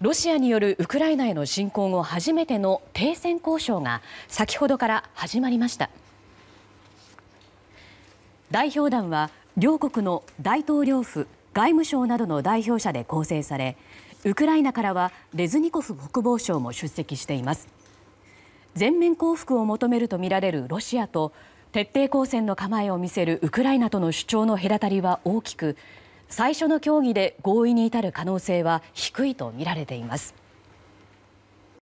ロシアによるウクライナへの侵攻後初めての停戦交渉が先ほどから始まりました代表団は両国の大統領府外務省などの代表者で構成されウクライナからはレズニコフ国防相も出席しています全面降伏を求めるとみられるロシアと徹底抗戦の構えを見せるウクライナとの主張の隔たりは大きく最初の協議で合意に至る可能性は低いとみられています。